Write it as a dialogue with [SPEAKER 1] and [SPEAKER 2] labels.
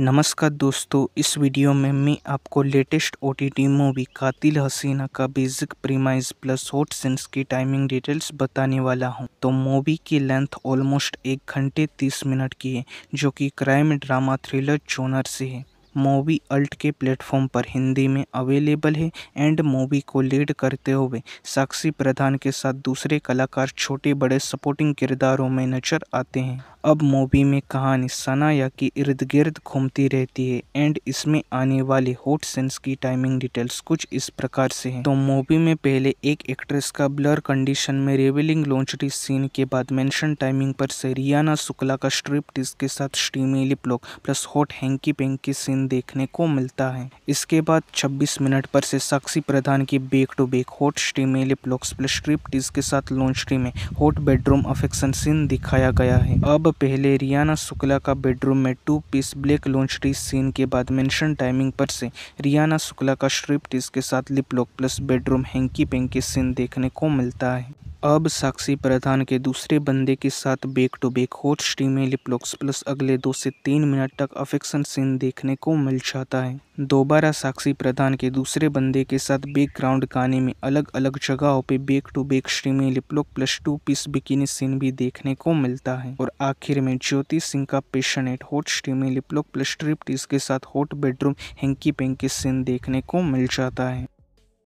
[SPEAKER 1] नमस्कार दोस्तों इस वीडियो में मैं आपको लेटेस्ट ओ मूवी कातिल हसीना का basic premise plus hot scenes की टाइमिंग डिटेल्स बताने वाला हूं तो मूवी की लेंथ ऑलमोस्ट एक घंटे तीस मिनट की है जो कि क्राइम ड्रामा थ्रिलर जोनर से है मोवी अल्ट के प्लेटफॉर्म पर हिंदी में अवेलेबल है एंड मूवी को लीड करते हुए साक्षी प्रधान के साथ दूसरे कलाकार छोटे बड़े सपोर्टिंग किरदारों में नजर आते हैं अब मूवी में कहानी सनाया के इर्द गिर्द घूमती रहती है एंड इसमें आने वाले हॉट सेंस की टाइमिंग डिटेल्स कुछ इस प्रकार से हैं तो मूवी में पहले एक एक्ट्रेस का ब्लर कंडीशन में रेवलिंग लॉन्चरी सीन के बाद मेंशन टाइमिंग पर से रियाना शुक्ला का स्ट्रिप टिस के साथ steamy lip lock plus hot hanky panky scene देखने को मिलता है इसके बाद 26 मिनट पर से साक्षी प्रधान की बेक टू बेक हॉट में लिपलॉक्स प्लस स्क्रिप्ट के साथ लॉन्च स्ट्रीम में हॉट बेडरूम अफेक्शन सीन दिखाया गया है अब पहले रियाना शुक्ला का बेडरूम में two piece black lingerie scene के बाद मेंशन टाइमिंग पर से रियाना शुक्ला का स्ट्रिप्ट के साथ lip lock plus bedroom hanky panky scene देखने को मिलता है अब साक्षी प्रधान के दूसरे बंदे के साथ बेक टू होट हॉट में लिपलॉक्स प्लस अगले दो से तीन मिनट तक अफेक्शन सीन देखने को मिल जाता है दोबारा साक्षी प्रधान के दूसरे बंदे के साथ बैकग्राउंड गाने में अलग अलग जगहों पे बेक टू बैक में lip lock plus two piece bikini scene भी देखने को मिलता है और आखिर में ज्योति सिंह का पेशन होट हॉट में लिपलॉक प्लस ट्रिप टीस के साथ होट बेडरूम हैंकी पेंकी सीन देखने को मिल जाता है